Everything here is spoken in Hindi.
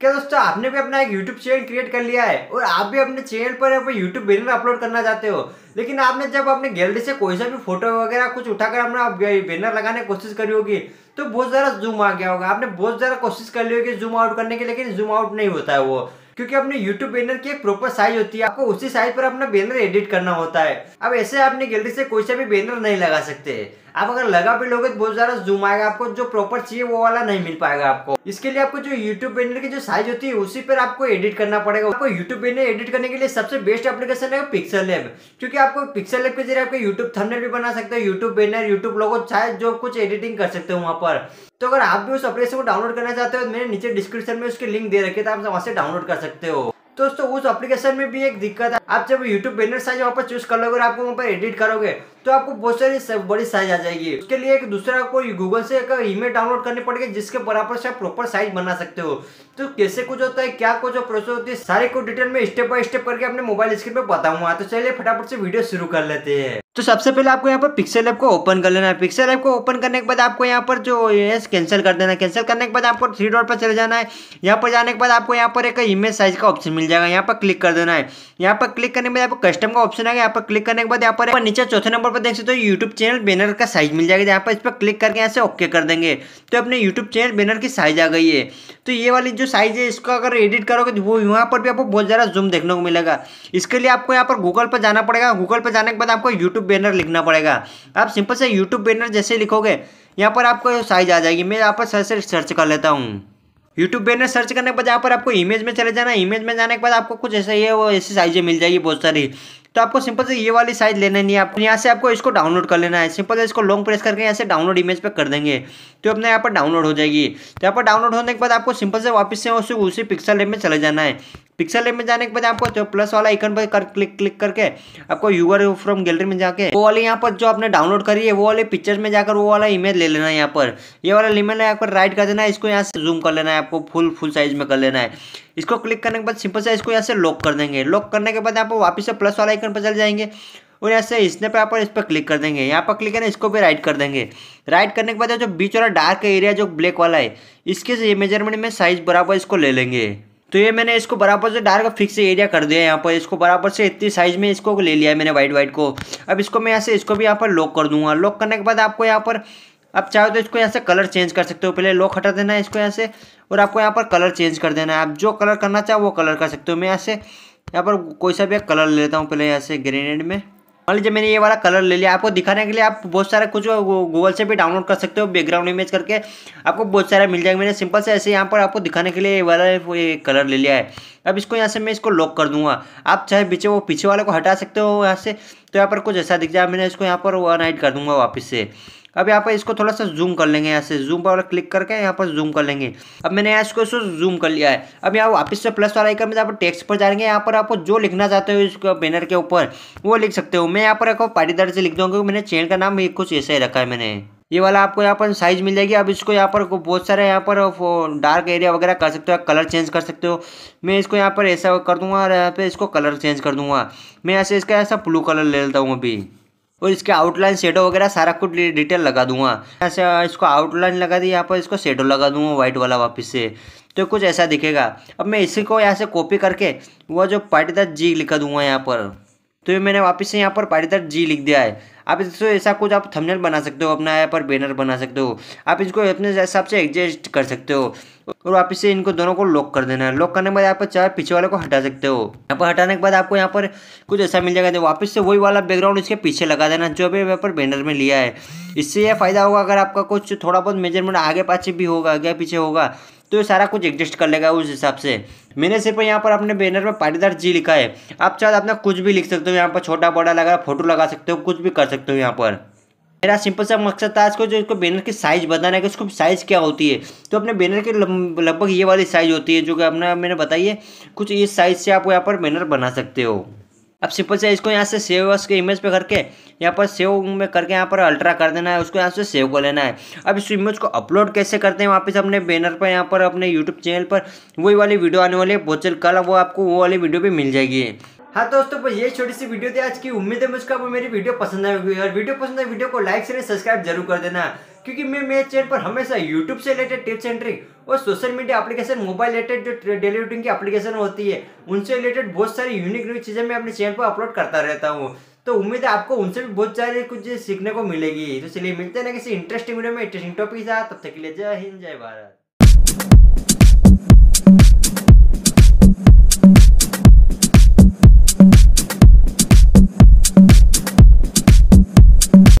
क्या दोस्तों आपने भी अपना एक YouTube चैनल क्रिएट कर लिया है और आप भी अपने चैनल पर अपने YouTube बैनर अपलोड करना चाहते हो लेकिन आपने जब अपने गैलरी से कोई सा भी फोटो वगैरह कुछ उठाकर अपना बैनर लगाने की कोशिश करी होगी तो बहुत ज़्यादा जूम आ गया होगा आपने बहुत ज़्यादा कोशिश कर ली होगी जूम आउट करने की लेकिन जूम आउट नहीं होता है वो क्योंकि अपने YouTube बैनर की एक प्रॉपर साइज होती है आपको उसी साइज पर अपना बैनर एडिट करना होता है अब ऐसे आपने गैलरी से कोई सा भी बैनर नहीं लगा सकते आप अगर लगा भी लोगे तो बहुत ज़्यादा जूम आएगा आपको जो प्रॉपर चाहिए वो वाला नहीं मिल पाएगा आपको इसके लिए आपको जो यूट्यूब बैनर की जो साइज होती है उसी पर आपको एडिट करना पड़ेगा आपको यूट्यूब बैनर एडिट करने के लिए सबसे बेस्ट एप्लीकेशन है पिक्सल लैब क्योंकि आपको पिक्सल लैब के जरिए आपके यूट्यूब थंबनेल भी बना सकते हो यूट्यूब बैनर यूट्यूब लोगो चाहे जो कुछ एडिटिंग कर सकते हो वहाँ पर तो अगर आप भी उस एप्लीकेशन को डाउनलोड करना चाहते हो तो मैंने नीचे डिस्क्रिप्शन में उसके लिंक दे रखी थे तो आप वहाँ से डाउनलोड कर सकते हो दोस्तों उस एप्लीकेशन में भी एक दिक्कत है आप जब यूट्यूब बैनर साइज वहाँ पर चूज कर लोगे और आपको वहाँ पर एडिट करोगे तो आपको बहुत सारी बड़ी साइज आ जाएगी उसके लिए एक दूसरा को गूगल से एक ईमेल डाउनलोड करनी पड़ेगी जिसके बराबर से आप प्रॉपर साइज बना सकते हो तो कैसे कुछ होता है क्या कुछ प्रोसेस होती है सारे को डिटेल में स्टेप बाय स्टेप करके अपने मोबाइल स्क्रीन पर बताऊंगा तो चलिए फटाफट से वीडियो शुरू कर लेते हैं तो सबसे पहले आपको यहाँ पर पिक्सल ऐप को ओपन कर लेना है पिक्सल ऐप को ओपन करने के बाद आपको यहाँ पर जो यस कैंसिल कर देना है कैंसिल करने के बाद आपको थ्री डॉट पर चले जाना है यहाँ पर जाने के बाद आपको यहाँ पर एक इमेज साइज का ऑप्शन मिल जाएगा यहाँ पर क्लिक कर देना है यहाँ पर क्लिक करने के बाद आपको कस्टम का ऑप्शन आएगा यहाँ पर क्लिक करने के बाद यहाँ पर नीचे चौथे नंबर पर देख सकते हो यूट्यूब चैनल बैनर का साइज मिल जाएगा यहाँ पर इस पर क्लिक करके यहाँ से ओके कर देंगे तो अपने यूट्यूब चैनल बैनर की साइज आ गई है तो ये वाली जो साइज है इसको अगर एडिट करोगे तो वो यहाँ पर भी आपको बहुत ज़्यादा जूम देखने को मिलेगा इसके लिए आपको यहाँ पर गूगल पर जाना पड़ेगा गूगल पर जाने के बाद आपको यूट्यूब बैनर लिखना पड़ेगा आप सिंपल से यूट्यूब बैनर जैसे लिखोगे यहाँ पर आपको साइज आ जाएगी मैं यहाँ पर सर से सर्च कर लेता हूँ यूट्यूब बैनर सर्च करने के बाद यहाँ पर आपको इमेज में चले जाना इमेज में जाने के बाद आपको कुछ ऐसा ये वो ऐसी साइजें मिल जाएगी बहुत सारी तो आपको सिंपल से ये वाली साइज लेना नहीं है आपको यहाँ से आपको इसको डाउनलोड कर लेना है सिंपल से इसको लॉन्ग प्रेस करके यहाँ से डाउनलोड इमेज पे कर देंगे तो अपने यहाँ पर डाउनलोड हो जाएगी तो यहाँ पर डाउनलोड होने के बाद आपको सिंपल से वापस से उसी उसी पिक्सल रेप में चले जाना है पिक्सल लेप में जाने के बाद आपको जो प्लस वाला आइकन पर कर, क्लिक क्लिक करके आपको यूआर फ्रॉम गैलरी में जाके वो वाले यहाँ पर जो आपने डाउनलोड करी है वो वाले पिक्चर्स में जाकर वो वाला इमेज ले लेना है यहाँ पर ये वाला इमेज है पर राइट कर देना है इसको यहाँ से जूम कर लेना है आपको फुल फुल साइज में कर लेना है इसको क्लिक करने के बाद सिंपल से इसको यहाँ से लॉक कर देंगे लॉक करने के बाद आपको वापस से प्लस वाला आइकन पर चले जाएंगे और यहाँ से इसने पर आप इस पर क्लिक कर देंगे यहाँ पर क्लिक करना इसको भी राइट कर देंगे राइट करने के बाद जो बीच वाला डार्क एरिया जो ब्लैक वाला है इसके मेजरमेंट में साइज बराबर इसको ले लेंगे तो ये मैंने इसको बराबर से डार्क फिक्स एरिया कर दिया यहाँ पर इसको बराबर से इतनी साइज में इसको ले लिया है मैंने वाइट वाइट को अब इसको मैं यहाँ से इसको भी यहाँ पर लॉक कर दूंगा लॉक करने के बाद आपको यहाँ पर आप चाहे तो इसको यहाँ से कलर चेंज कर सकते हो पहले लॉक हटा देना है इसको यहाँ से और आपको यहाँ पर कलर चेंज कर देना है आप जो कलर करना चाहो वो कलर कर सकते हो मैं यहाँ से यहाँ पर कोई सा भी कलर लेता हूँ पहले यहाँ से ग्रेनेड में मान लीजिए मैंने ये वाला कलर ले लिया आपको दिखाने के लिए आप बहुत सारा कुछ गूगल से भी डाउनलोड कर सकते हो बैकग्राउंड इमेज करके आपको बहुत सारा मिल जाएगा मैंने सिंपल से ऐसे यहाँ पर आपको दिखाने के लिए ये वाला ये कलर ले लिया है अब इसको यहाँ से मैं इसको लॉक कर दूंगा आप चाहे पीछे वो पीछे वाले को हटा सकते हो यहाँ से तो यहाँ पर कुछ ऐसा दिख जाए मैंने इसको यहाँ पर वन कर दूंगा वापस से अब यहाँ पर इसको थोड़ा सा जूम कर लेंगे यहाँ से जूम पर क्लिक करके यहाँ पर जूम कर लेंगे अब मैंने यहाँ इसको इसको जूम कर लिया है अब यहाँ वापस से प्लस वाला आइकन में पर टेक्स्ट पर जाएंगे यहाँ पर आपको जो लिखना चाहते हो इस बैनर के ऊपर वो लिख सकते हो मैं यहाँ पर आपको पाटीदार से लिख दूँगा क्योंकि मैंने चेन का नाम कुछ ऐसे ही रखा है मैंने ये वाला आपको यहाँ पर साइज मिल जाएगी अब इसको यहाँ पर बहुत सारे यहाँ पर डार्क एरिया वगैरह कर सकते हो कलर चेंज कर सकते हो मैं इसको यहाँ पर ऐसा कर दूंगा और यहाँ पर इसको कलर चेंज कर दूंगा मैं ऐसे इसका ऐसा ब्लू कलर ले लेता हूँ अभी और इसके आउटलाइन शेडो वगैरह सारा कुछ डिटेल लगा दूंगा ऐसे इसको आउटलाइन लगा दी यहाँ पर इसको शेडो लगा दूंगा व्हाइट वाला वापस से तो कुछ ऐसा दिखेगा अब मैं इसी को यहाँ से कॉपी करके वो जो पाटीदार जी लिखा दूंगा यहाँ पर तो ये मैंने वापस से यहाँ पर पाटीदार जी लिख दिया है आप इसको ऐसा कुछ आप थंबनेल बना सकते हो अपना यहाँ पर बैनर बना सकते हो आप इसको अपने हिसाब से एडजस्ट कर सकते हो और आप इसे इनको दोनों को लॉक कर देना है लॉक करने के बाद यहाँ पर चाहे पीछे वाले को हटा सकते हो यहाँ पर हटाने के बाद आपको यहाँ पर कुछ ऐसा मिल जाएगा तो वापस से वही वाला बैकग्राउंड इसके पीछे लगा देना जो अभी यहाँ पर बैनर में लिया है इससे यह फायदा होगा अगर आपका कुछ थोड़ा बहुत मेजरमेंट आगे पाछे भी होगा आगे पीछे होगा तो ये सारा कुछ एग्जिस्ट कर लेगा उस हिसाब से मैंने सिर्फ यहाँ पर अपने बैनर में पाटीदार जी लिखा है आप चाहे तो अपना कुछ भी लिख सकते हो यहाँ पर छोटा बड़ा लगा फोटो लगा सकते हो कुछ भी कर सकते हो यहाँ पर मेरा सिंपल सा मकसद था इसको जो इसको बैनर की साइज़ बताना है कि उसको साइज़ क्या होती है तो अपने बैनर की लगभग ये वाली साइज़ होती है जो कि अपना मैंने बताइए कुछ इस साइज़ से आप यहाँ पर बैनर बना सकते हो अब सिंपल से इसको यहाँ से सेव के इमेज पे करके यहाँ पर सेव में करके यहाँ पर अल्ट्रा कर देना है उसको यहाँ से सेव कर लेना है अब इस इमेज को अपलोड कैसे करते हैं वापस अपने बैनर पर यहाँ पर अपने यूट्यूब चैनल पर वही वाली वीडियो आने वाली है बहुत जल्द कल वो आपको वो वाली वीडियो भी मिल जाएगी हाँ दोस्तों बस ये छोटी सी वीडियो थी आज की उम्मीद है मुझको मेरी वीडियो पसंद आई और वीडियो पसंद है वीडियो को लाइक शेयर सब्सक्राइब जरूर कर देना क्योंकि मैं मेरे चैनल पर हमेशा यूट्यूब से रिलेटेड टिप्स एंड ट्रिक और social media application mobile related जो डेली रूटीन की एप्लीकेशन होती है उनसे रिलेटेड बहुत सारी यूनिक न्यूज चीज़ें मैं अपने चैनल पर अपलोड करता रहता हूँ तो उम्मीद है आपको उनसे भी बहुत सारी कुछ सीखने को मिलेगी तो चलिए मिलते हैं ना किसी इंटरेस्टिंग वीडियो में इंटरेस्टिंग टॉपिक तब तक के लिए जय हिंद जय भारत